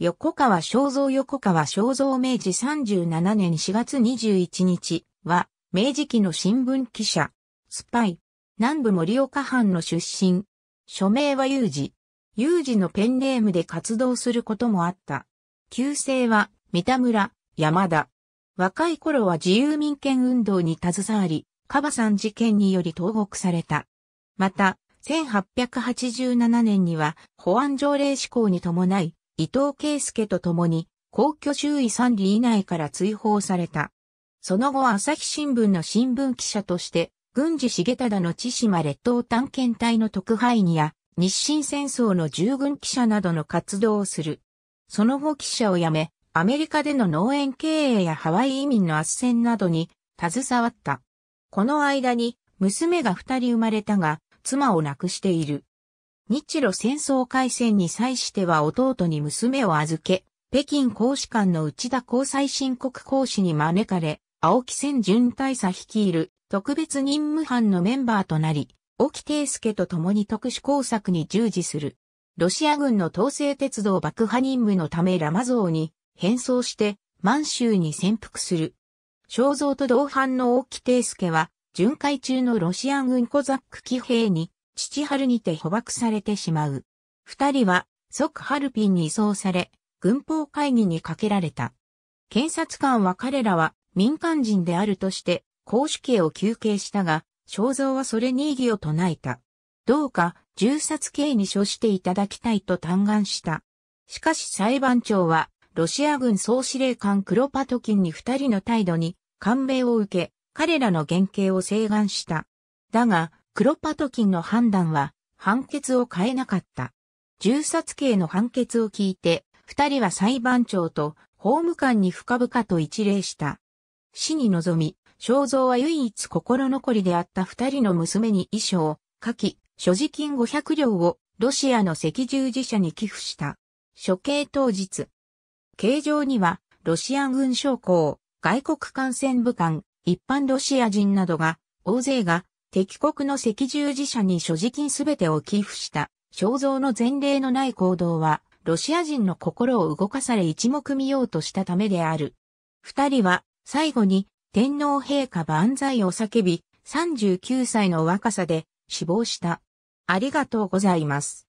横川正蔵横川正蔵明治37年4月21日は、明治期の新聞記者、スパイ、南部森岡藩の出身、署名は有事、有事のペンネームで活動することもあった。旧姓は、三田村、山田。若い頃は自由民権運動に携わり、カバさん事件により投獄された。また、1887年には保安条例施行に伴い、伊藤圭介と共に、皇居周囲三里以内から追放された。その後朝日新聞の新聞記者として、軍事重忠の千島列島探検隊の特派員や、日清戦争の従軍記者などの活動をする。その後記者を辞め、アメリカでの農園経営やハワイ移民の斡旋などに携わった。この間に娘が二人生まれたが、妻を亡くしている。日露戦争開戦に際しては弟に娘を預け、北京公使館の内田公際申告公使に招かれ、青木千巡大佐率いる特別任務班のメンバーとなり、沖帝介と共に特殊工作に従事する。ロシア軍の統制鉄道爆破任務のためラマ像に変装して満州に潜伏する。肖像と同伴の沖帝介は、巡回中のロシア軍コザック騎兵に父春にて捕獲されてしまう。二人は即ハルピンに移送され、軍法会議にかけられた。検察官は彼らは民間人であるとして、公主刑を求刑したが、肖像はそれに異議を唱えた。どうか、銃殺刑に処していただきたいと嘆願した。しかし裁判長は、ロシア軍総司令官クロパトキンに二人の態度に感銘を受け、彼らの原型を請願した。だが、クロパトキンの判断は判決を変えなかった。銃殺刑の判決を聞いて、二人は裁判長と法務官に深々と一礼した。死に臨み、肖像は唯一心残りであった二人の娘に遺書を書き、所持金500両をロシアの赤十字社に寄付した。処刑当日。形状には、ロシア軍将校、外国艦船部官、一般ロシア人などが、大勢が敵国の赤十字社に所持金すべてを寄付した、肖像の前例のない行動は、ロシア人の心を動かされ一目見ようとしたためである。二人は、最後に、天皇陛下万歳を叫び、39歳の若さで死亡した。ありがとうございます。